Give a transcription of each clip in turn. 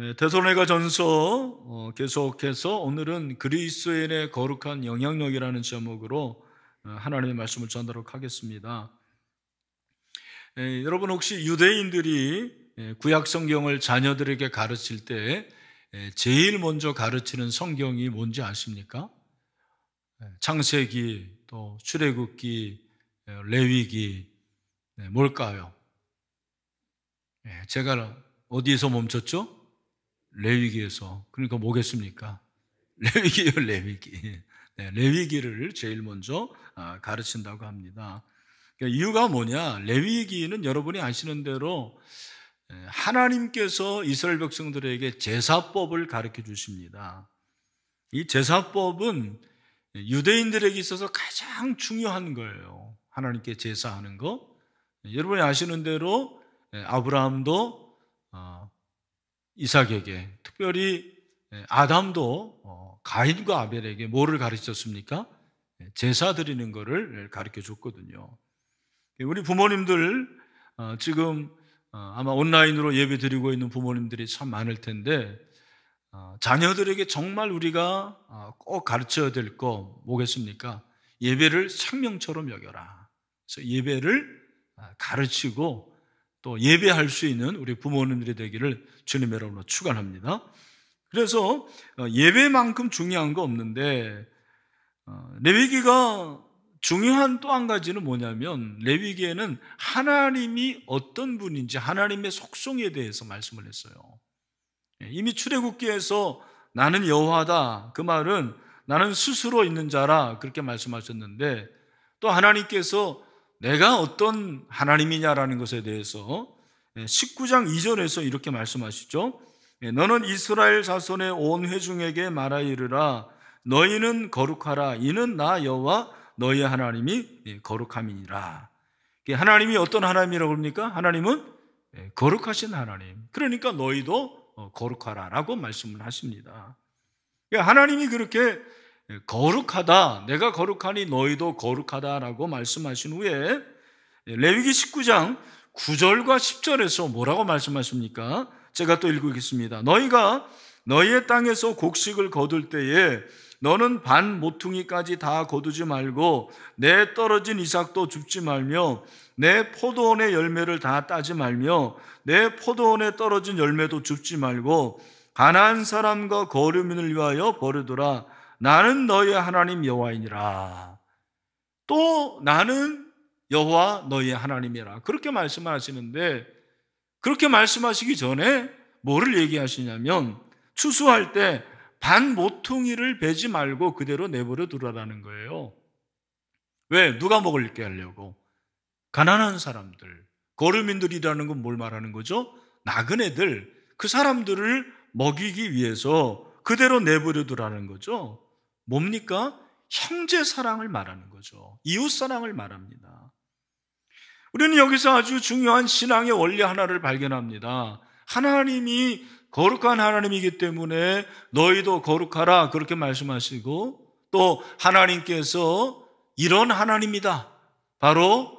네, 대선회가 전서 어, 계속해서 오늘은 그리스인의 거룩한 영향력이라는 제목으로 어, 하나님의 말씀을 전하도록 하겠습니다. 에, 예, 여러분 혹시 유대인들이 예, 구약 성경을 자녀들에게 가르칠 때 예, 제일 먼저 가르치는 성경이 뭔지 아십니까? 창세기, 또 출애굽기, 레위기, 네, 뭘까요? 제가 어디에서 멈췄죠? 레위기에서 그러니까 뭐겠습니까? 레위기요 레위기. 네, 레위기를 제일 먼저 아, 가르친다고 합니다. 그러니까 이유가 뭐냐? 레위기는 여러분이 아시는 대로 예, 하나님께서 이스라엘 백성들에게 제사법을 가르쳐 주십니다. 이 제사법은 유대인들에게 있어서 가장 중요한 거예요. 하나님께 제사하는 거. 여러분이 아시는 대로 예, 아브라함도 어, 이삭에게 특별히 예, 아담도 어, 가인과 아벨에게 뭐를 가르쳤습니까? 예, 제사 드리는 것을 예, 가르쳐 줬거든요. 우리 부모님들 어, 지금 어, 아마 온라인으로 예배 드리고 있는 부모님들이 참 많을 텐데 자녀들에게 정말 우리가 꼭 가르쳐야 될 거 뭐겠습니까? 예배를 생명처럼 여겨라. 그래서 예배를 아, 가르치고 또 예배할 수 있는 우리 부모님들이 되기를 주님의 이름으로 축원합니다. 그래서 어, 예배만큼 중요한 거 없는데 어, 레위기가 중요한 또 한 가지는 뭐냐면 레위기에는 하나님이 어떤 분인지 하나님의 속성에 대해서 말씀을 했어요. 예, 이미 출애굽기에서 나는 여호와다 그 말은 나는 스스로 있는 자라 그렇게 말씀하셨는데 또 하나님께서 내가 어떤 하나님이냐라는 것에 대해서 19장 예, 2절에서 이렇게 말씀하시죠. 예, 너는 이스라엘 자손의 온 회중에게 말하 이르라 너희는 거룩하라 이는 나 여호와 너희 하나님이 예, 거룩함이니라. 하나님이 어떤 하나님이라고 합니까? 하나님은 거룩하신 하나님. 그러니까 너희도 어, 거룩하라라고 말씀을 하십니다. 그러니까 하나님이 그렇게 거룩하다. 내가 거룩하니 너희도 거룩하다라고 말씀하신 후에 레위기 19장 9절과 10절에서 뭐라고 말씀하십니까? 제가 또 읽겠습니다. 너희가 너희의 땅에서 곡식을 거둘 때에 너는 반 모퉁이까지 다 거두지 말고 내 떨어진 이삭도 줍지 말며 내 포도원의 열매를 다 따지 말며 내 포도원에 떨어진 열매도 줍지 말고 가난한 사람과 거류민을 위하여 버려두라 나는 너의 희 하나님 여호와이니라. 또 나는 여호와 너의 희 하나님이라. 그렇게 말씀하시는데 그렇게 말씀하시기 전에 뭐를 얘기하시냐면 추수할 때 반 모퉁이를 베지 말고 그대로 내버려 두라라는 거예요. 왜? 누가 먹을 게 하려고? 가난한 사람들, 거류민들이라는 건 뭘 말하는 거죠? 나그네들, 그 사람들을 먹이기 위해서 그대로 내버려 두라는 거죠. 뭡니까? 형제 사랑을 말하는 거죠. 이웃 사랑을 말합니다. 우리는 여기서 아주 중요한 신앙의 원리 하나를 발견합니다. 하나님이 거룩한 하나님이기 때문에 너희도 거룩하라 그렇게 말씀하시고 또 하나님께서 이런 하나님이다. 바로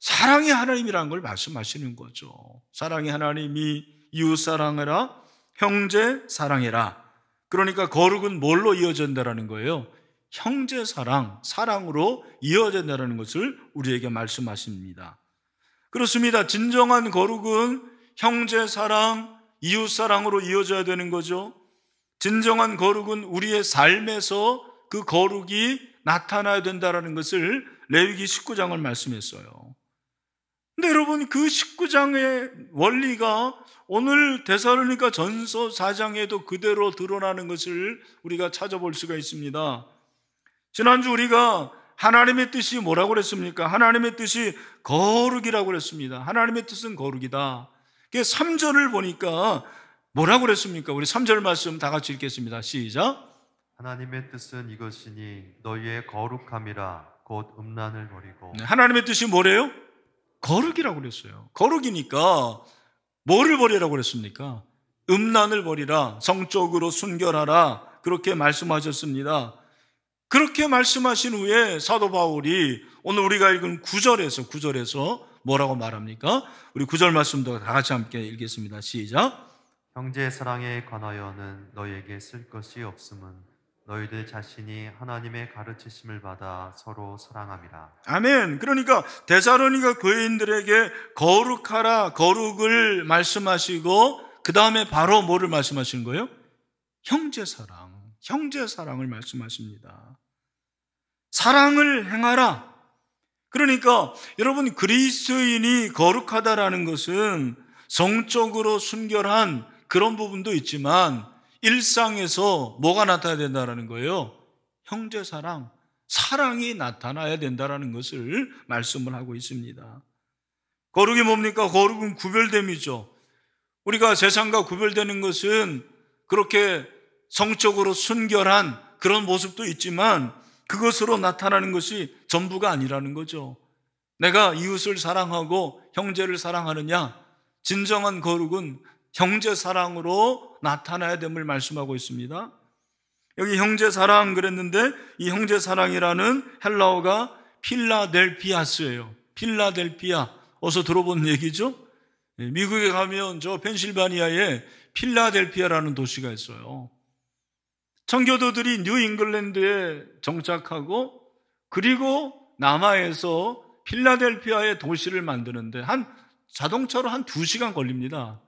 사랑의 하나님이라는 걸 말씀하시는 거죠. 사랑의 하나님이 이웃 사랑해라, 형제 사랑해라. 그러니까 거룩은 뭘로 이어진다라는 거예요? 형제 사랑, 사랑으로 이어진다라는 것을 우리에게 말씀하십니다. 그렇습니다. 진정한 거룩은 형제 사랑, 이웃 사랑으로 이어져야 되는 거죠. 진정한 거룩은 우리의 삶에서 그 거룩이 나타나야 된다라는 것을 레위기 19장을 말씀했어요. 근데 여러분 그 19장의 원리가 오늘 대사로니까 전서 4장에도 그대로 드러나는 것을 우리가 찾아볼 수가 있습니다. 지난주 우리가 하나님의 뜻이 뭐라고 그랬습니까? 하나님의 뜻이 거룩이라고 그랬습니다. 하나님의 뜻은 거룩이다. 그 3절을 보니까 뭐라고 그랬습니까? 우리 3절 말씀 다 같이 읽겠습니다. 시작. 하나님의 뜻은 이것이니 너희의 거룩함이라 곧 음란을 버리고 네, 하나님의 뜻이 뭐래요? 거룩이라고 그랬어요. 거룩이니까 뭐를 버리라고 그랬습니까? 음란을 버리라, 성적으로 순결하라, 그렇게 말씀하셨습니다. 그렇게 말씀하신 후에 사도 바울이 오늘 우리가 읽은 구절에서구절에서 뭐라고 말합니까? 우리 구절 말씀도 다 같이 함께 읽겠습니다. 시작. 형제 사랑에 관하여는 너에게 쓸 것이 없음은 너희들 자신이 하나님의 가르치심을 받아 서로 사랑함이라. 아멘. 그러니까 데살로니가 교인들에게 거룩하라 거룩을 말씀하시고 그 다음에 바로 뭐를 말씀하신 거예요? 형제 사랑, 형제 사랑을 말씀하십니다. 사랑을 행하라. 그러니까 여러분 그리스인이 거룩하다라는 것은 성적으로 순결한 그런 부분도 있지만 일상에서 뭐가 나타나야 된다라는 거예요? 형제 사랑, 사랑이 나타나야 된다라는 것을 말씀을 하고 있습니다. 거룩이 뭡니까? 거룩은 구별됨이죠. 우리가 세상과 구별되는 것은 그렇게 성적으로 순결한 그런 모습도 있지만 그것으로 나타나는 것이 전부가 아니라는 거죠. 내가 이웃을 사랑하고 형제를 사랑하느냐? 진정한 거룩은 형제 사랑으로 나타나야 됨을 말씀하고 있습니다. 여기 형제 사랑 그랬는데 이 형제 사랑이라는 헬라어가 필라델피아스예요. 필라델피아. 어서 들어본 얘기죠? 예, 미국에 가면 저 펜실바니아에 필라델피아라는 도시가 있어요. 청교도들이 뉴 잉글랜드에 정착하고 그리고 남하에서 필라델피아의 도시를 만드는데 한 자동차로 한 두시간 걸립니다.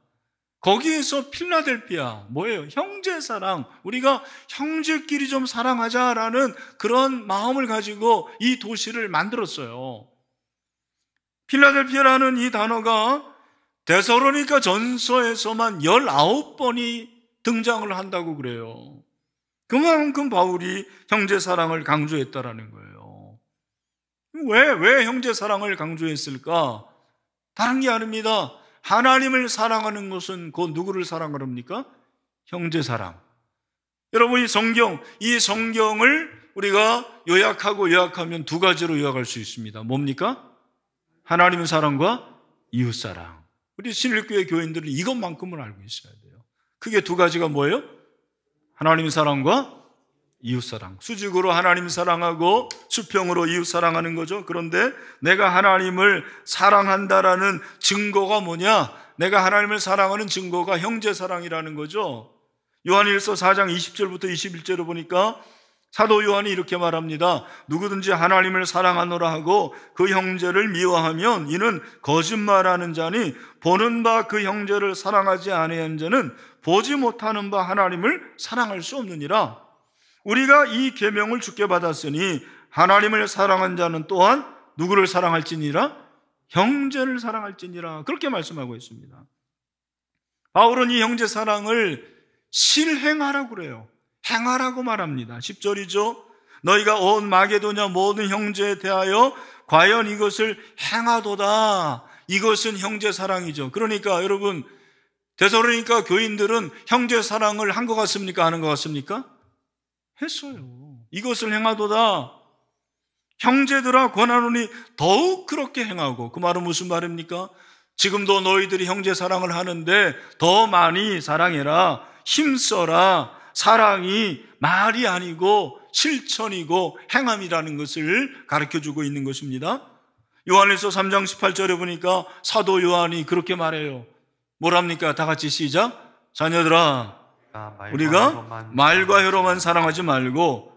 거기에서 필라델피아, 뭐예요? 형제 사랑. 우리가 형제끼리 좀 사랑하자라는 그런 마음을 가지고 이 도시를 만들었어요. 필라델피아라는 이 단어가 데서로니까 전서에서만 19번이 등장을 한다고 그래요. 그만큼 바울이 형제 사랑을 강조했다라는 거예요. 왜, 왜 형제 사랑을 강조했을까? 다른 게 아닙니다. 하나님을 사랑하는 것은 그 누구를 사랑하렵니까 형제 사랑. 여러분 이 성경 이 성경을 우리가 요약하고 요약하면 두 가지로 요약할 수 있습니다. 뭡니까? 하나님의 사랑과 이웃 사랑. 우리 신일교회 교인들은 이것만큼은 알고 있어야 돼요. 그게 두 가지가 뭐예요? 하나님의 사랑과 이웃사랑. 수직으로 하나님 사랑하고 수평으로 이웃사랑하는 거죠. 그런데 내가 하나님을 사랑한다라는 증거가 뭐냐? 내가 하나님을 사랑하는 증거가 형제사랑이라는 거죠. 요한일서 4장 20절부터 21절을 보니까 사도 요한이 이렇게 말합니다. 누구든지 하나님을 사랑하노라 하고 그 형제를 미워하면 이는 거짓말하는 자니 보는 바 그 형제를 사랑하지 아니한 자는 보지 못하는 바 하나님을 사랑할 수 없느니라. 우리가 이 계명을 주께 받았으니 하나님을 사랑한 자는 또한 누구를 사랑할지니라 형제를 사랑할지니라 그렇게 말씀하고 있습니다. 바울은 이 형제 사랑을 실행하라고 그래요. 행하라고 말합니다. 10절이죠. 너희가 온 마게도냐 모든 형제에 대하여 과연 이것을 행하도다. 이것은 형제 사랑이죠. 그러니까 여러분, 되서로니까 교인들은 형제 사랑을 한 것 같습니까? 하는 것 같습니까? 했어요. 이것을 행하도다. 형제들아 권하노니 더욱 그렇게 행하고 그 말은 무슨 말입니까? 지금도 너희들이 형제 사랑을 하는데 더 많이 사랑해라. 힘써라. 사랑이 말이 아니고 실천이고 행함이라는 것을 가르쳐 주고 있는 것입니다. 요한에서 3장 18절에 보니까 사도 요한이 그렇게 말해요. 뭐랍니까? 다 같이 시작. 자녀들아, 우리가 말과 혀로만 사랑하지 말고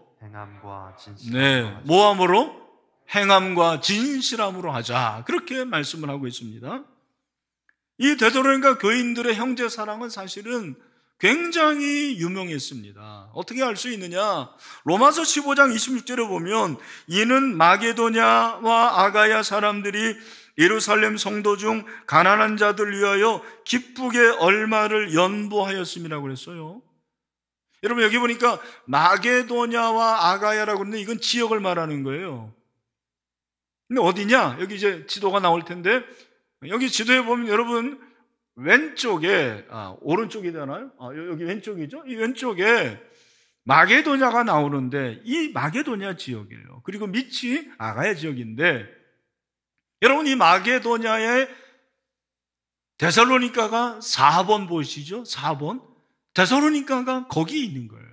네, 모함으로 행함과 진실함으로 하자. 그렇게 말씀을 하고 있습니다. 이 되도록인가 교인들의 형제 사랑은 사실은 굉장히 유명했습니다. 어떻게 알 수 있느냐? 로마서 15장 26절에 보면 이는 마게도냐와 아가야 사람들이 예루살렘 성도 중 가난한 자들 위하여 기쁘게 얼마를 연보하였음이라고 그랬어요. 여러분 여기 보니까 마게도냐와 아가야라고 그러는데 이건 지역을 말하는 거예요. 근데 어디냐? 여기 이제 지도가 나올 텐데 여기 지도에 보면 여러분 왼쪽에 아, 오른쪽이잖아요. 아, 여기 왼쪽이죠. 이 왼쪽에 마게도냐가 나오는데 이 마게도냐 지역이에요. 그리고 밑이 아가야 지역인데 여러분 이 마게도냐의 데살로니카가 4번 보이시죠? 4번. 데살로니카가 거기 있는 거예요.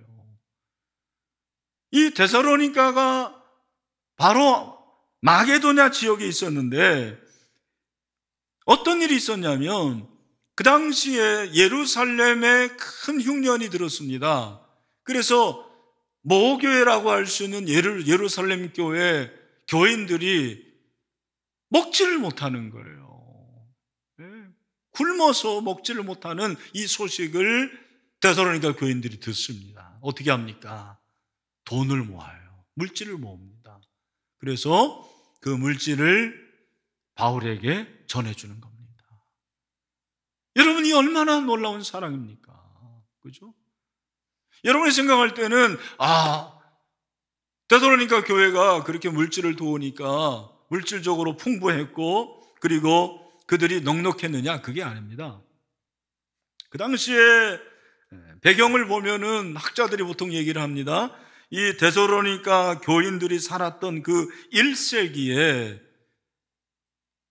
이 데살로니카가 바로 마게도냐 지역에 있었는데 어떤 일이 있었냐면 그 당시에 예루살렘에 큰 흉년이 들었습니다. 그래서 모교회라고 할 수 있는 예루, 살렘 교회 교인들이 먹지를 못하는 거예요. 예. 굶어서 먹지를 못하는 이 소식을 대서로니까 교인들이 듣습니다. 어떻게 합니까? 돈을 모아요. 물질을 모읍니다. 그래서 그 물질을 바울에게 전해주는 겁니다. 여러분, 이 얼마나 놀라운 사랑입니까? 그죠? 여러분이 생각할 때는, 아, 되돌아니까 교회가 그렇게 물질을 도우니까 물질적으로 풍부했고 그리고 그들이 넉넉했느냐 그게 아닙니다. 그 당시에 예, 배경을 보면은 학자들이 보통 얘기를 합니다. 이 대소로니까 교인들이 살았던 그 1세기에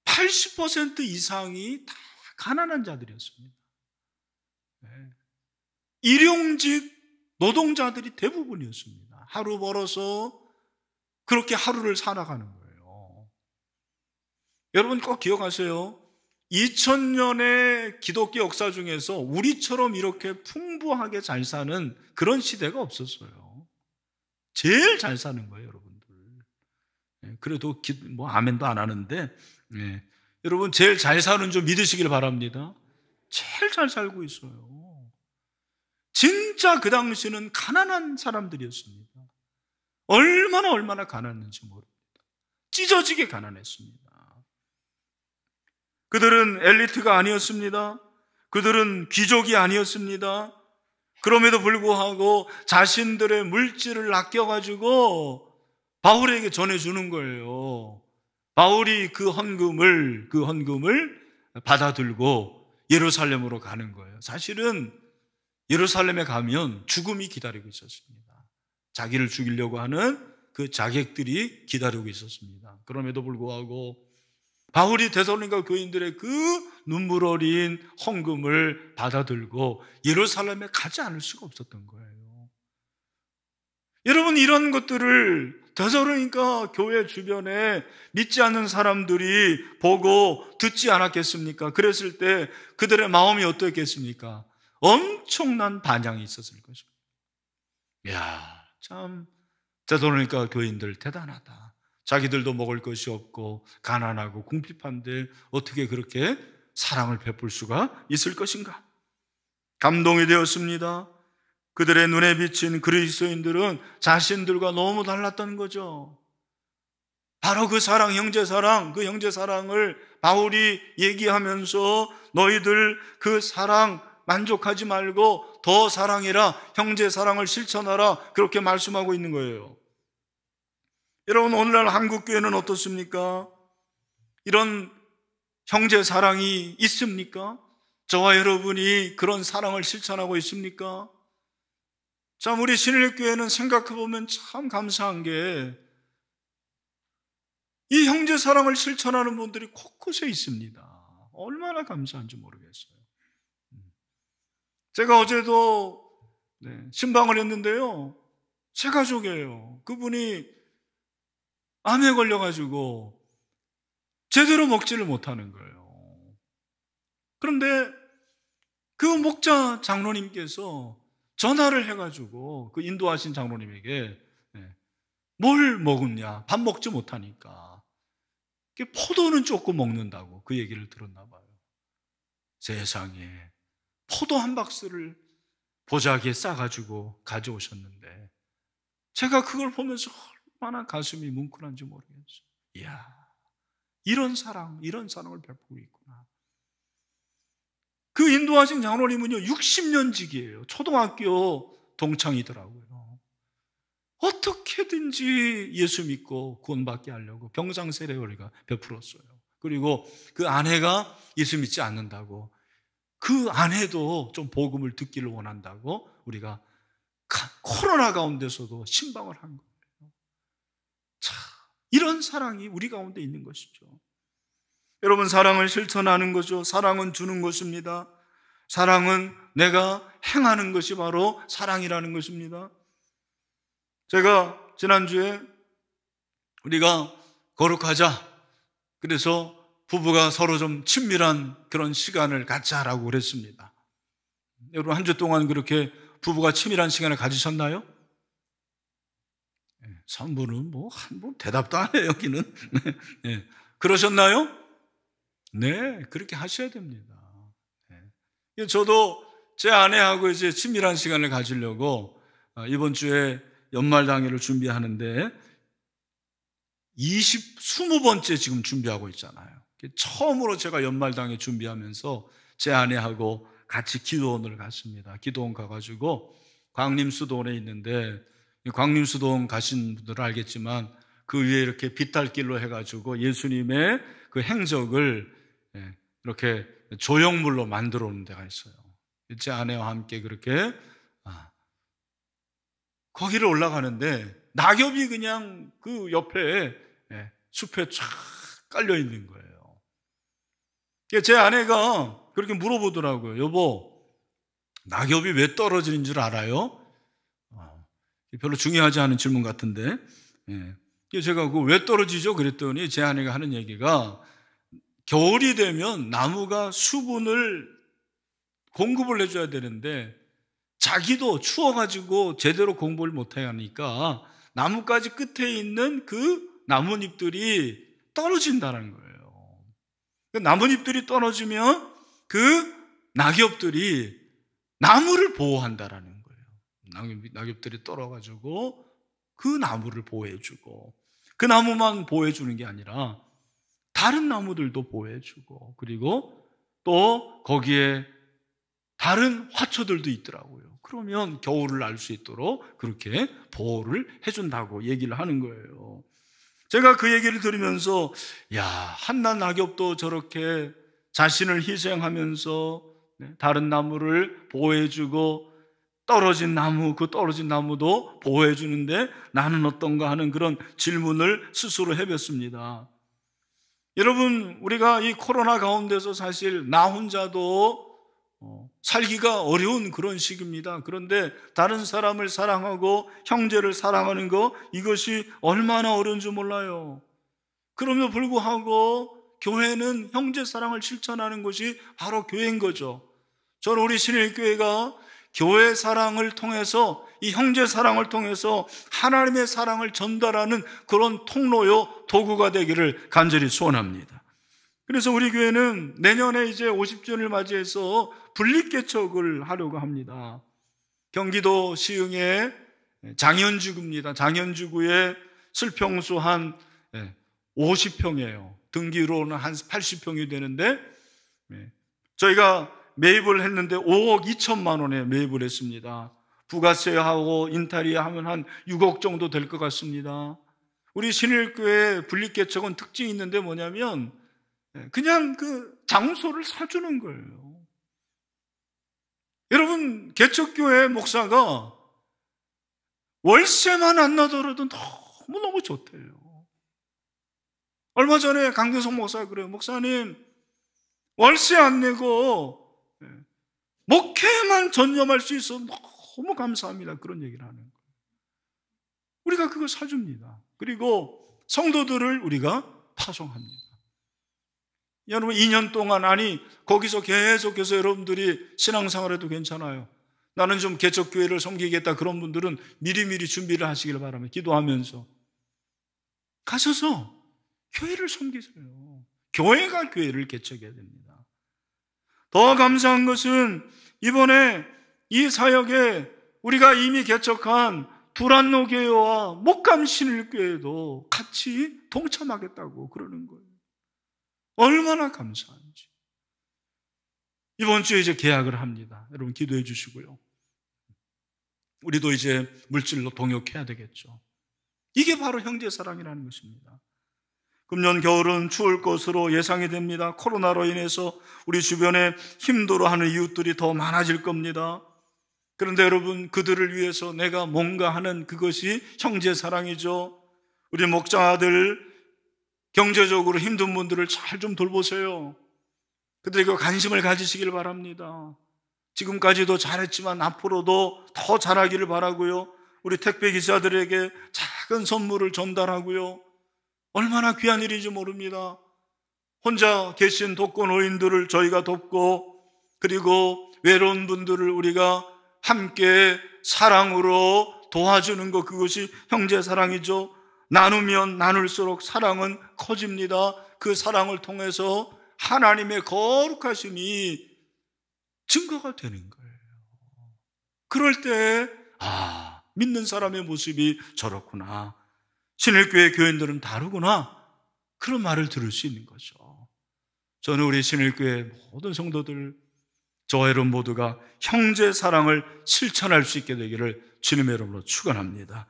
80% 이상이 다 가난한 자들이었습니다. 예. 일용직 노동자들이 대부분이었습니다. 하루 벌어서 그렇게 하루를 살아가는 거예요. 여러분 꼭 기억하세요. 2000년의 기독교 역사 중에서 우리처럼 이렇게 풍부하게 잘 사는 그런 시대가 없었어요. 제일 잘 사는 거예요, 여러분들. 예, 그래도 기, 뭐 아멘도 안 하는데 네. 여러분 제일 잘 사는 줄 믿으시길 바랍니다. 제일 잘 살고 있어요. 진짜 그 당시는 가난한 사람들이었습니다. 얼마나 얼마나 가난했는지 모릅니다. 찢어지게 가난했습니다. 그들은 엘리트가 아니었습니다. 그들은 귀족이 아니었습니다. 그럼에도 불구하고 자신들의 물질을 아껴가지고 바울에게 전해주는 거예요. 바울이 그 헌금을, 그 헌금을 받아들고 예루살렘으로 가는 거예요. 사실은 예루살렘에 가면 죽음이 기다리고 있었습니다. 자기를 죽이려고 하는 그 자객들이 기다리고 있었습니다. 그럼에도 불구하고 바울이 데살로니가 교인들의 그 눈물 어린 헌금을 받아들고 예루살렘에 가지 않을 수가 없었던 거예요. 여러분 이런 것들을 데살로니가 교회 주변에 믿지 않는 사람들이 보고 듣지 않았겠습니까? 그랬을 때 그들의 마음이 어땠겠습니까? 엄청난 반향이 있었을 것입니다. 야참 데살로니가 교인들 대단하다. 자기들도 먹을 것이 없고 가난하고 궁핍한데 어떻게 그렇게 사랑을 베풀 수가 있을 것인가? 감동이 되었습니다. 그들의 눈에 비친 그리스도인들은 자신들과 너무 달랐던 거죠. 바로 그 사랑, 형제 사랑, 그 형제 사랑을 바울이 얘기하면서 너희들 그 사랑 만족하지 말고 더 사랑해라, 형제 사랑을 실천하라, 그렇게 말씀하고 있는 거예요. 여러분 오늘날 한국 교회는 어떻습니까? 이런 형제 사랑이 있습니까? 저와 여러분이 그런 사랑을 실천하고 있습니까? 참 우리 신일교회는 생각해 보면 참 감사한 게 이 형제 사랑을 실천하는 분들이 곳곳에 있습니다. 얼마나 감사한지 모르겠어요. 제가 어제도 네, 신방을 했는데요. 제 가족이에요. 그분이 암에 걸려가지고 제대로 먹지를 못하는 거예요. 그런데 그 목자 장로님께서 전화를 해가지고 그 인도하신 장로님에게 예, 뭘 먹었냐? 밥 먹지 못하니까. 포도는 조금 먹는다고 그 얘기를 들었나 봐요. 세상에 포도 한 박스를 보자기에 싸가지고 가져오셨는데 제가 그걸 보면서 얼마나 가슴이 뭉클한지 모르겠어. 이야, 이런 사랑, 이런 사랑을 베풀고 있구나. 그 인도하신 장로님은요, 60년 직이에요. 초등학교 동창이더라고요. 어떻게든지 예수 믿고 구원받게 하려고 병상세례를 베풀었어요. 그리고 그 아내가 예수 믿지 않는다고 그 아내도 좀 복음을 듣기를 원한다고 우리가 코로나 가운데서도 신방을 한 거예요. 이런 사랑이 우리 가운데 있는 것이죠. 여러분, 사랑을 실천하는 거죠. 사랑은 주는 것입니다. 사랑은 내가 행하는 것이 바로 사랑이라는 것입니다. 제가 지난주에 우리가 거룩하자. 그래서 부부가 서로 좀 친밀한 그런 시간을 갖자라고 그랬습니다. 여러분, 한 주 동안 그렇게 부부가 친밀한 시간을 가지셨나요? 3부는 예, 뭐, 한 번 대답도 안 해요, 여기는. 네. 그러셨나요? 네, 그렇게 하셔야 됩니다. 네. 저도 제 아내하고 이제 친밀한 시간을 가지려고 아, 이번 주에 연말 당일을 준비하는데 20, 20번째 지금 준비하고 있잖아요. 처음으로 제가 연말 당일 준비하면서 제 아내하고 같이 기도원을 갔습니다. 기도원 가가지고 광림 수도원에 있는데 광림 수도원 가신 분들은 알겠지만 그 위에 이렇게 비탈길로 해가지고 예수님의 그 행적을 예, 이렇게 조형물로 만들어 놓은 데가 있어요. 제 아내와 함께 그렇게 아, 거기를 올라가는데 낙엽이 그냥 그 옆에 예, 숲에 쫙 깔려 있는 거예요. 예, 제 아내가 그렇게 물어보더라고요. 여보, 낙엽이 왜 떨어지는 줄 알아요? 별로 중요하지 않은 질문 같은데. 예. 제가 그 왜 떨어지죠? 그랬더니 제 아내가 하는 얘기가 겨울이 되면 나무가 수분을 공급을 해줘야 되는데 자기도 추워가지고 제대로 공부를 못해 야 하니까 나뭇가지 끝에 있는 그 나뭇잎들이 떨어진다는 거예요. 그 나뭇잎들이 떨어지면 그 낙엽들이 나무를 보호한다라는 낙엽, 들이 떨어가지고 그 나무를 보호해주고 그 나무만 보호해주는 게 아니라 다른 나무들도 보호해주고 그리고 또 거기에 다른 화초들도 있더라고요. 그러면 겨울을 알수 있도록 그렇게 보호를 해준다고 얘기를 하는 거예요. 제가 그 얘기를 들으면서 야 한낱 낙엽도 저렇게 자신을 희생하면서 네, 다른 나무를 보호해주고 떨어진 나무, 그 떨어진 나무도 보호해 주는데 나는 어떤가 하는 그런 질문을 스스로 해봤습니다. 여러분, 우리가 이 코로나 가운데서 사실 나 혼자도 어, 살기가 어려운 그런 시기입니다. 그런데 다른 사람을 사랑하고 형제를 사랑하는 거 이것이 얼마나 어려운지 몰라요. 그럼에도 불구하고 교회는 형제 사랑을 실천하는 것이 바로 교회인 거죠. 저는 우리 신일교회가 교회 사랑을 통해서 이 형제 사랑을 통해서 하나님의 사랑을 전달하는 그런 통로요 도구가 되기를 간절히 소원합니다. 그래서 우리 교회는 내년에 이제 50주년을 맞이해서 분리개척을 하려고 합니다. 경기도 시흥의 장현주구입니다. 장현주구에 슬평수한 50평이에요. 예, 등기로는 한 80평이 되는데 예, 저희가 매입을 했는데 5억 2천만 원에 매입을 했습니다. 부가세하고 인타리 하면 한 6억 정도 될 것 같습니다. 우리 신일교회 분리개척은 특징이 있는데 뭐냐면 그냥 그 장소를 사주는 거예요. 여러분 개척교회 목사가 월세만 안 나더라도 너무너무 좋대요. 얼마 전에 강대성 목사 그래요. 목사님 월세 안 내고 목회만 전념할 수 있어서 너무 감사합니다. 그런 얘기를 하는 거예요. 우리가 그걸 사줍니다. 그리고 성도들을 우리가 파송합니다. 여러분 2년 동안 아니 거기서 계속해서 여러분들이 신앙생활해도 괜찮아요. 나는 좀 개척교회를 섬기겠다 그런 분들은 미리미리 준비를 하시길 바랍니다. 기도하면서 가셔서 교회를 섬기세요. 교회가 교회를 개척해야 됩니다. 더 감사한 것은 이번에 이 사역에 우리가 이미 개척한 불안노교회와 목감신일교회도 같이 동참하겠다고 그러는 거예요. 얼마나 감사한지. 이번 주에 이제 계약을 합니다. 여러분 기도해 주시고요. 우리도 이제 물질로 동역해야 되겠죠. 이게 바로 형제 사랑이라는 것입니다. 금년 겨울은 추울 것으로 예상이 됩니다. 코로나로 인해서 우리 주변에 힘들어하는 이웃들이 더 많아질 겁니다. 그런데 여러분, 그들을 위해서 내가 뭔가 하는 그것이 형제 사랑이죠. 우리 목장아들 경제적으로 힘든 분들을 잘 좀 돌보세요. 그들에게 그 관심을 가지시길 바랍니다. 지금까지도 잘했지만 앞으로도 더 잘하기를 바라고요. 우리 택배 기사들에게 작은 선물을 전달하고요. 얼마나 귀한 일인지 모릅니다. 혼자 계신 독거노인들을 저희가 돕고 그리고 외로운 분들을 우리가 함께 사랑으로 도와주는 것 그것이 형제 사랑이죠. 나누면 나눌수록 사랑은 커집니다. 그 사랑을 통해서 하나님의 거룩하심이 증거가 되는 거예요. 그럴 때, 아, 믿는 사람의 모습이 저렇구나. 신일교회 교인들은 다르구나. 그런 말을 들을 수 있는 거죠. 저는 우리 신일교회 모든 성도들, 저 여러분 모두가 형제 사랑을 실천할 수 있게 되기를 주님의 이름으로 축원합니다.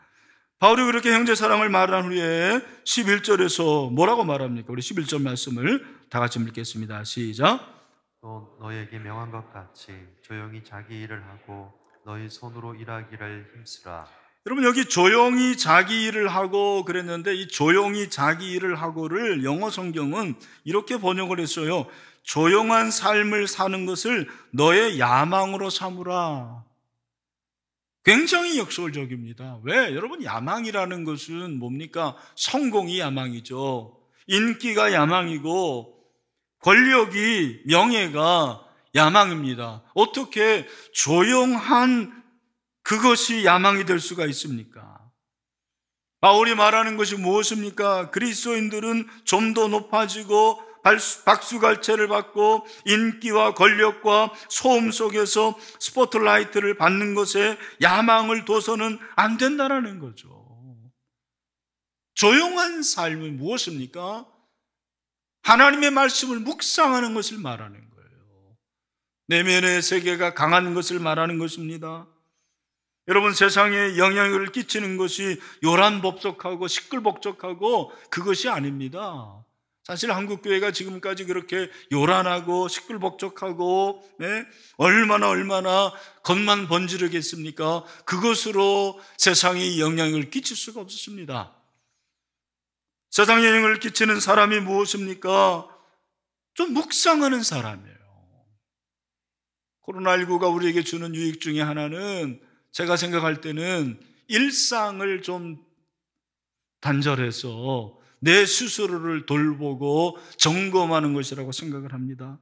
바울이 그렇게 형제 사랑을 말한 후에 11절에서 뭐라고 말합니까? 우리 11절 말씀을 다 같이 읽겠습니다. 시작. 또 너에게 명한 것 같이 조용히 자기 일을 하고 너희 손으로 일하기를 힘쓰라. 여러분 여기 조용히 자기 일을 하고 그랬는데 이 조용히 자기 일을 하고를 영어 성경은 이렇게 번역을 했어요. 조용한 삶을 사는 것을 너의 야망으로 삼으라. 굉장히 역설적입니다. 왜? 여러분 야망이라는 것은 뭡니까? 성공이 야망이죠. 인기가 야망이고 권력이 명예가 야망입니다. 어떻게 조용한 그것이 야망이 될 수가 있습니까? 바울이 말하는 것이 무엇입니까? 그리스도인들은 좀 더 높아지고 박수갈채를 받고 인기와 권력과 소음 속에서 스포트라이트를 받는 것에 야망을 둬서는 안 된다라는 거죠. 조용한 삶은 무엇입니까? 하나님의 말씀을 묵상하는 것을 말하는 거예요. 내면의 세계가 강한 것을 말하는 것입니다. 여러분 세상에 영향을 끼치는 것이 요란법석하고 시끌벅적하고 그것이 아닙니다. 사실 한국 교회가 지금까지 그렇게 요란하고 시끌벅적하고 네? 얼마나 얼마나 겉만 번지르겠습니까? 그것으로 세상에 영향을 끼칠 수가 없었습니다. 세상에 영향을 끼치는 사람이 무엇입니까? 좀 묵상하는 사람이에요. 코로나19가 우리에게 주는 유익 중에 하나는 제가 생각할 때는 일상을 좀 단절해서 내 스스로를 돌보고 점검하는 것이라고 생각을 합니다.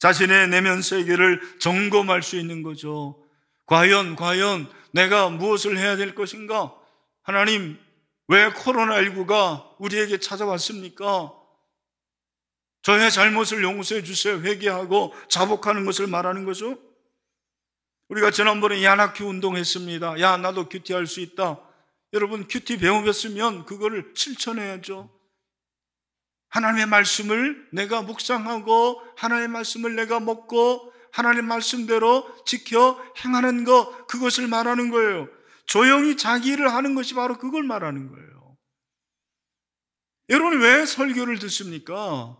자신의 내면 세계를 점검할 수 있는 거죠. 과연, 과연 내가 무엇을 해야 될 것인가? 하나님, 왜 코로나19가 우리에게 찾아왔습니까? 저의 잘못을 용서해 주세요. 회개하고 자복하는 것을 말하는 거죠. 우리가 지난번에 야나큐 운동했습니다. 야, 나도 큐티할 수 있다. 여러분, 큐티 배우겠으면 그거를 실천해야죠. 하나님의 말씀을 내가 묵상하고, 하나님의 말씀을 내가 먹고, 하나님 말씀대로 지켜 행하는 것, 그것을 말하는 거예요. 조용히 자기 일을 하는 것이 바로 그걸 말하는 거예요. 여러분, 왜 설교를 듣습니까?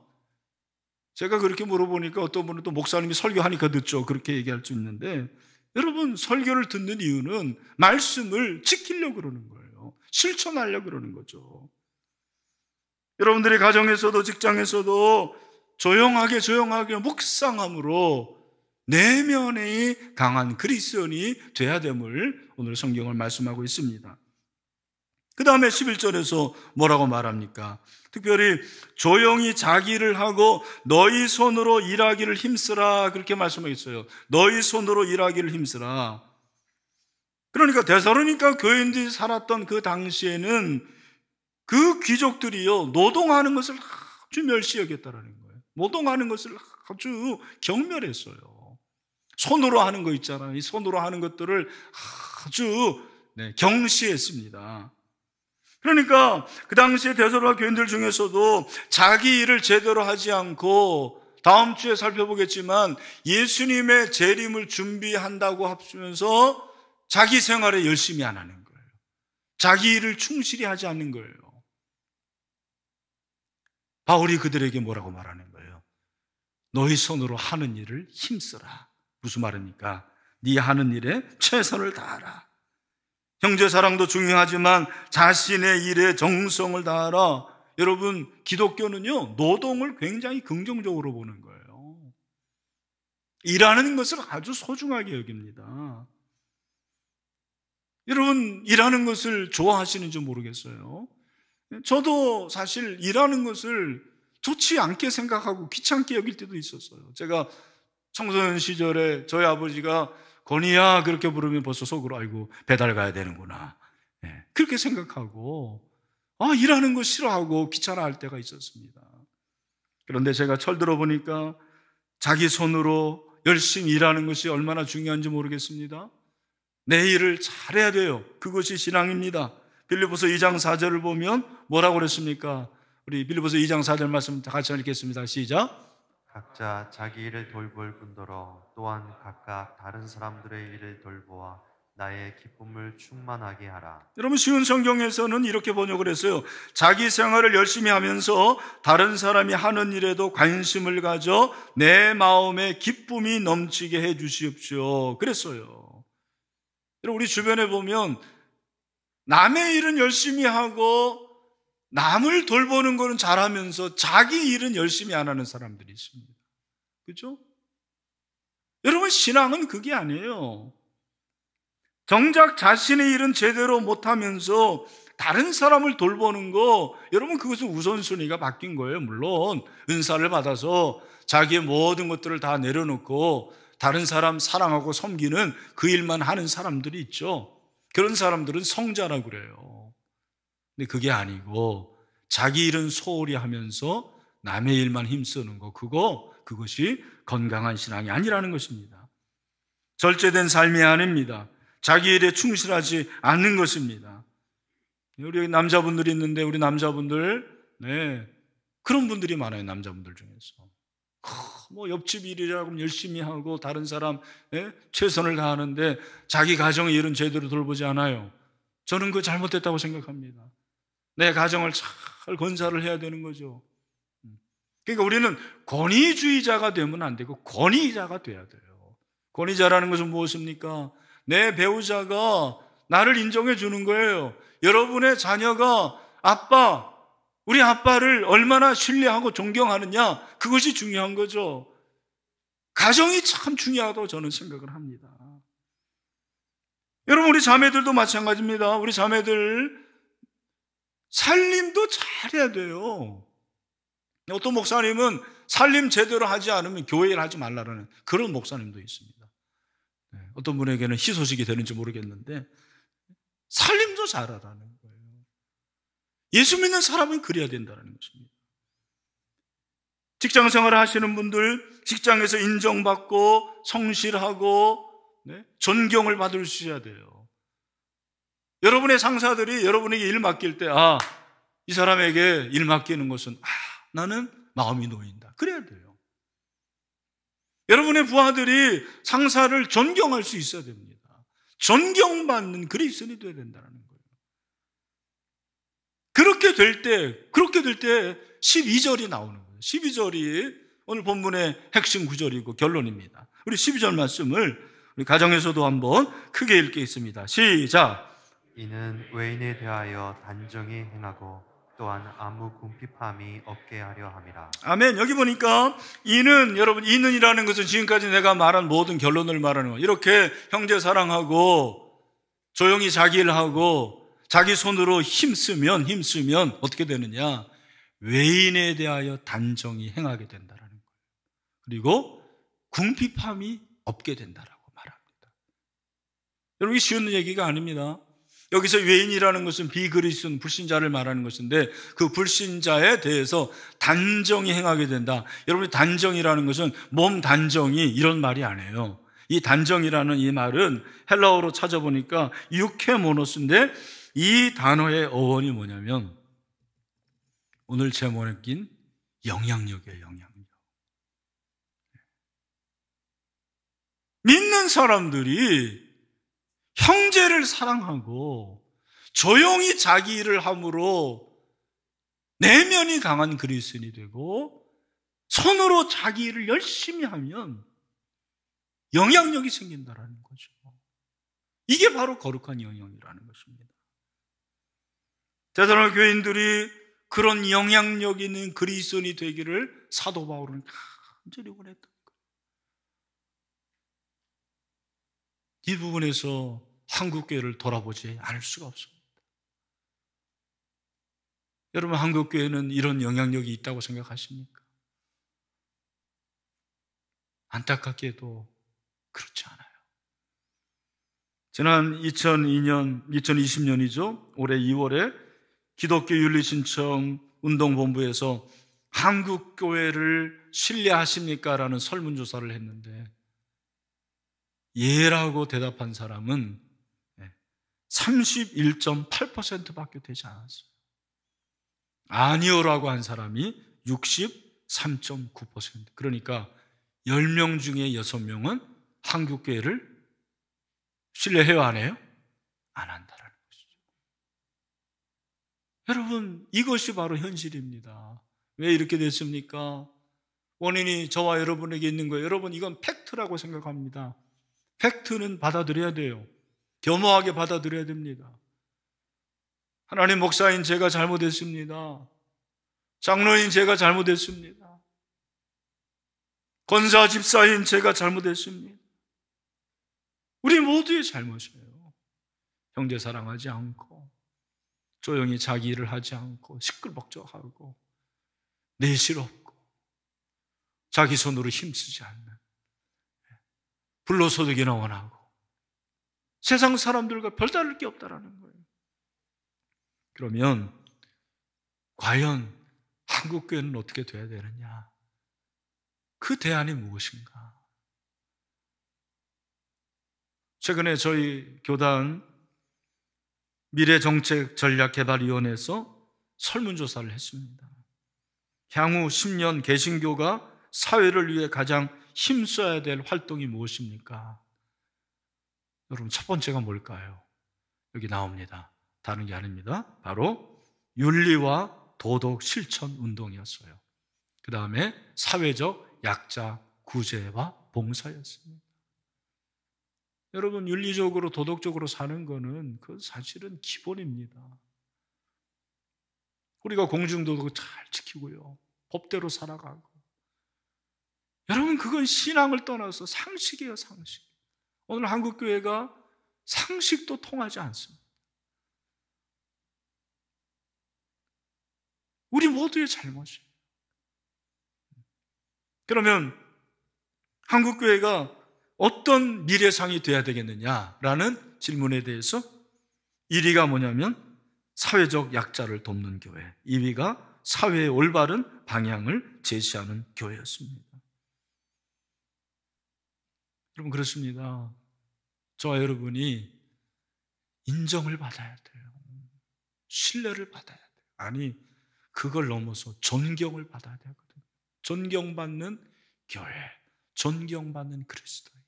제가 그렇게 물어보니까 어떤 분은 또 목사님이 설교하니까 듣죠. 그렇게 얘기할 수 있는데, 여러분 설교를 듣는 이유는 말씀을 지키려고 그러는 거예요. 실천하려고 그러는 거죠. 여러분들의 가정에서도 직장에서도 조용하게 조용하게 묵상함으로 내면의 강한 그리스도인이 어야 됨을 오늘 성경을 말씀하고 있습니다. 그 다음에 11절에서 뭐라고 말합니까? 특별히 조용히 자기를 하고 너희 손으로 일하기를 힘쓰라 그렇게 말씀하겠어요. 너희 손으로 일하기를 힘쓰라. 그러니까 대사로니까 교인들이 살았던 그 당시에는 그 귀족들이요 노동하는 것을 아주 멸시 하겠다라는 거예요. 노동하는 것을 아주 경멸했어요. 손으로 하는 거 있잖아요. 이 손으로 하는 것들을 아주 네, 경시했습니다. 그러니까 그 당시에 대설로 교인들 중에서도 자기 일을 제대로 하지 않고 다음 주에 살펴보겠지만 예수님의 재림을 준비한다고 합치면서 자기 생활에 열심히 안 하는 거예요. 자기 일을 충실히 하지 않는 거예요. 바울이 그들에게 뭐라고 말하는 거예요? 너희 손으로 하는 일을 힘써라 무슨 말입니까? 네 하는 일에 최선을 다하라. 형제 사랑도 중요하지만 자신의 일에 정성을 다하라. 여러분, 기독교는요, 노동을 굉장히 긍정적으로 보는 거예요. 일하는 것을 아주 소중하게 여깁니다. 여러분, 일하는 것을 좋아하시는지 모르겠어요. 저도 사실 일하는 것을 좋지 않게 생각하고 귀찮게 여길 때도 있었어요. 제가 청소년 시절에 저희 아버지가 건희야 그렇게 부르면 벌써 속으로 아이고 배달 가야 되는구나 네, 그렇게 생각하고 아 일하는 거 싫어하고 귀찮아할 때가 있었습니다. 그런데 제가 철들어 보니까 자기 손으로 열심히 일하는 것이 얼마나 중요한지 모르겠습니다. 내 일을 잘해야 돼요. 그것이 신앙입니다. 빌리보서 2장 4절을 보면 뭐라고 그랬습니까? 우리 빌리보서 2장 4절 말씀 다 같이 읽겠습니다. 시작. 각자 자기 일을 돌볼 뿐더러 또한 각각 다른 사람들의 일을 돌보아 나의 기쁨을 충만하게 하라. 여러분 쉬운 성경에서는 이렇게 번역을 했어요. 자기 생활을 열심히 하면서 다른 사람이 하는 일에도 관심을 가져 내 마음에 기쁨이 넘치게 해 주십시오. 그랬어요. 여러분 우리 주변에 보면 남의 일은 열심히 하고 남을 돌보는 거는 잘하면서 자기 일은 열심히 안 하는 사람들이 있습니다. 그죠? 여러분, 신앙은 그게 아니에요. 정작 자신의 일은 제대로 못하면서 다른 사람을 돌보는 거, 여러분, 그것은 우선순위가 바뀐 거예요. 물론, 은사를 받아서 자기의 모든 것들을 다 내려놓고 다른 사람 사랑하고 섬기는 그 일만 하는 사람들이 있죠. 그런 사람들은 성자라고 그래요. 근데 그게 아니고 자기 일은 소홀히 하면서 남의 일만 힘쓰는 거 그거 그것이 건강한 신앙이 아니라는 것입니다. 절제된 삶이 아닙니다. 자기 일에 충실하지 않는 것입니다. 우리 남자분들이 있는데 우리 남자분들 네 그런 분들이 많아요 남자분들 중에서 뭐 옆집 일이라고 열심히 하고 다른 사람 예? 최선을 다하는데 자기 가정 일은 제대로 돌보지 않아요. 저는 그 잘못됐다고 생각합니다. 내 가정을 잘 건사를 해야 되는 거죠. 음. 그러니까 우리는 권위주의자가 되면 안 되고 권위자가 돼야 돼요. 권위자라는 것은 무엇입니까? 내 배우자가 나를 인정해 주는 거예요. 여러분의 자녀가 아빠, 우리 아빠를 얼마나 신뢰하고 존경하느냐, 그것이 중요한 거죠. 가정이 참 중요하다고 저는 생각을 합니다. 여러분, 우리 자매들도 마찬가지입니다. 우리 자매들, 살림도 잘해야 돼요. 어떤 목사님은 살림 제대로 하지 않으면 교회를 하지 말라는 그런 목사님도 있습니다. 네, 어떤 분에게는 희소식이 되는지 모르겠는데 살림도 잘하라는 거예요. 예수 믿는 사람은 그래야 된다는 것입니다. 직장 생활을 하시는 분들 직장에서 인정받고 성실하고 네, 존경을 받을 수 있어야 돼요. 여러분의 상사들이 여러분에게 일 맡길 때, 아, 이 사람에게 일 맡기는 것은, 아, 나는 마음이 놓인다. 그래야 돼요. 여러분의 부하들이 상사를 존경할 수 있어야 됩니다. 존경받는 그리스인이 되어야 된다는 거예요. 그렇게 될 때, 그렇게 될 때 12절이 나오는 거예요. 12절이 오늘 본문의 핵심 구절이고 결론입니다. 우리 12절 말씀을 우리 가정에서도 한번 크게 읽겠습니다. 시작. 이는 외인에 대하여 단정히 행하고 또한 아무 궁핍함이 없게 하려 함이라. 아멘. 여기 보니까 이는 여러분 이는이라는 것은 지금까지 내가 말한 모든 결론을 말하는 거. 이렇게 형제 사랑하고 조용히 자기 일하고 자기 손으로 힘쓰면 힘쓰면 어떻게 되느냐? 외인에 대하여 단정히 행하게 된다라는 거예요. 그리고 궁핍함이 없게 된다라고 말합니다. 여러분 이 쉬운 얘기가 아닙니다. 여기서 외인이라는 것은 비그리스인 불신자를 말하는 것인데 그 불신자에 대해서 단정히 행하게 된다. 여러분 단정이라는 것은 몸 단정이 이런 말이 아니에요. 이 단정이라는 이 말은 헬라어로 찾아보니까 유케모노스인데 이 단어의 어원이 뭐냐면 오늘 제목에 낀 영향력이에요, 영향력. 믿는 사람들이 형제를 사랑하고 조용히 자기 일을 함으로 내면이 강한 그리스인이 되고 손으로 자기 일을 열심히 하면 영향력이 생긴다라는 거죠. 이게 바로 거룩한 영향이라는 것입니다. 대단한 교인들이 그런 영향력 있는 그리스인이 되기를 사도 바울은 간절히 원했다. 이 부분에서 한국교회를 돌아보지 않을 수가 없습니다. 여러분, 한국교회는 이런 영향력이 있다고 생각하십니까? 안타깝게도 그렇지 않아요. 지난 2002년, 2020년이죠. 올해 2월에 기독교 윤리신청 운동본부에서 한국교회를 신뢰하십니까? 라는 설문조사를 했는데 예라고 대답한 사람은 31.8%밖에 예, 되지 않았어요. 아니요라고 한 사람이 63.9%. 그러니까 10명 중에 6명은 한국교회를 신뢰해요, 안 해요? 안 한다라는 것이죠. 여러분, 이것이 바로 현실입니다. 왜 이렇게 됐습니까? 원인이 저와 여러분에게 있는 거예요. 여러분, 이건 팩트라고 생각합니다. 팩트는 받아들여야 돼요. 겸허하게 받아들여야 됩니다. 하나님 목사인 제가 잘못했습니다. 장로인 제가 잘못했습니다. 권사 집사인 제가 잘못했습니다. 우리 모두의 잘못이에요. 형제 사랑하지 않고 조용히 자기 일을 하지 않고 시끌벅적하고 내실 없고 자기 손으로 힘쓰지 않는 불로소득이나 원하고 세상 사람들과 별다를 게 없다라는 거예요. 그러면 과연 한국 교회는 어떻게 돼야 되느냐? 그 대안이 무엇인가? 최근에 저희 교단 미래정책전략개발위원회에서 설문조사를 했습니다. 향후 10년 개신교가 사회를 위해 가장 힘써야 될 활동이 무엇입니까? 여러분, 첫 번째가 뭘까요? 여기 나옵니다. 다른 게 아닙니다. 바로 윤리와 도덕 실천 운동이었어요. 그 다음에 사회적 약자 구제와 봉사였습니다. 여러분, 윤리적으로, 도덕적으로 사는 거는 그 사실은 기본입니다. 우리가 공중도덕 잘 지키고요. 법대로 살아가고, 여러분 그건 신앙을 떠나서 상식이에요 상식. 오늘 한국 교회가 상식도 통하지 않습니다. 우리 모두의 잘못이에요. 그러면 한국 교회가 어떤 미래상이 돼야 되겠느냐라는 질문에 대해서 1위가 뭐냐면 사회적 약자를 돕는 교회, 2위가 사회의 올바른 방향을 제시하는 교회였습니다. 여러분 그렇습니다. 저와 여러분이 인정을 받아야 돼요. 신뢰를 받아야 돼요. 아니 그걸 넘어서 존경을 받아야 되거든요. 존경받는 교회, 존경받는 그리스도인.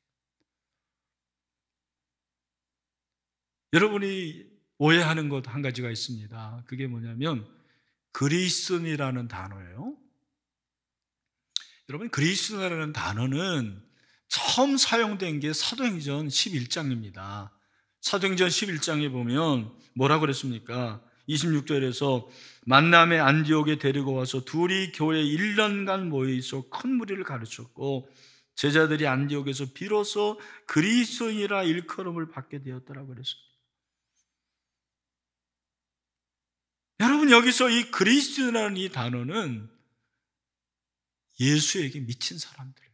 여러분이 오해하는 것 한 가지가 있습니다. 그게 뭐냐면 그리스도라는 단어예요. 여러분 그리스도라는 단어는 처음 사용된 게 사도행전 11장입니다. 사도행전 11장에 보면 뭐라 고 그랬습니까? 26절에서 만남의 안디옥에 데리고 와서 둘이 교회 1년간 모여 있어 큰 무리를 가르쳤고 제자들이 안디옥에서 비로소 그리스도인이라 일컬음을 받게 되었더라고 그랬습니다. 여러분 여기서 이 그리스도라는 이 단어는 예수에게 미친 사람들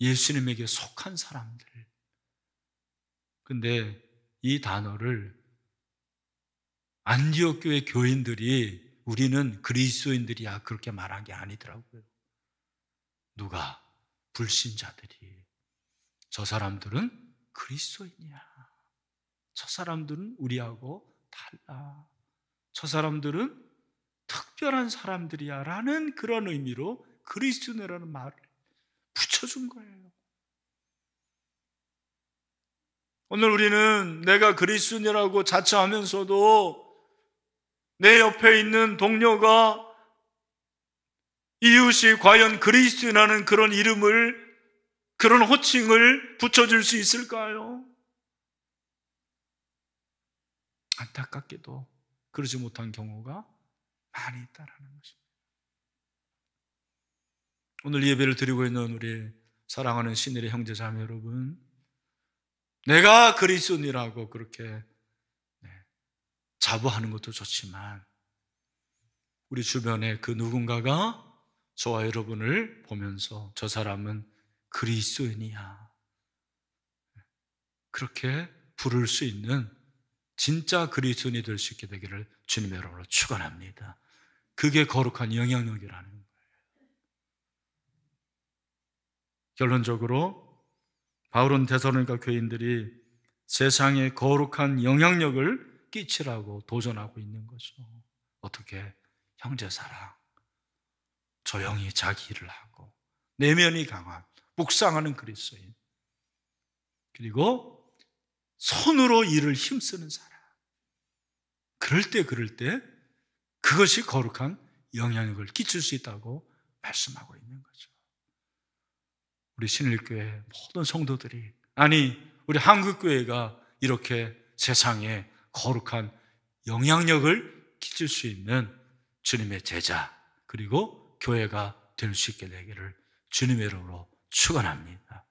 예수님에게 속한 사람들. 근데 이 단어를 안디옥 교회 교인들이 우리는 그리스도인들이야 그렇게 말한 게 아니더라고요. 누가 불신자들이 저 사람들은 그리스도인이야. 저 사람들은 우리하고 달라. 저 사람들은 특별한 사람들이야. 라는 그런 의미로 그리스도라는 네 말을 붙여준 거예요. 오늘 우리는 내가 그리스도라고 자처하면서도 내 옆에 있는 동료가 이웃이 과연 그리스도라는 그런 이름을 그런 호칭을 붙여줄 수 있을까요? 안타깝게도 그러지 못한 경우가 많이 있다라는 것입니다. 오늘 예배를 드리고 있는 우리 사랑하는 신일의 형제 자매 여러분, 내가 그리스도니라고 그렇게 네, 자부하는 것도 좋지만 우리 주변에 그 누군가가 저와 여러분을 보면서 저 사람은 그리스도인이야. 그렇게 부를 수 있는 진짜 그리스도인이 될 수 있게 되기를 주님의 이름으로 축원합니다. 그게 거룩한 영향력이라는 결론적으로 바울은 대서로니까 교인들이 세상에 거룩한 영향력을 끼치라고 도전하고 있는 거죠. 어떻게 형제 사랑, 조용히 자기 일을 하고 내면이 강한 묵상하는 그리스도인 그리고 손으로 일을 힘쓰는 사람. 그럴 때 그럴 때 그것이 거룩한 영향력을 끼칠 수 있다고 말씀하고 있는 거죠. 우리 신일교회 모든 성도들이 아니 우리 한국교회가 이렇게 세상에 거룩한 영향력을 끼칠 수 있는 주님의 제자 그리고 교회가 될 수 있게 되기를 주님의 이름으로 축원합니다.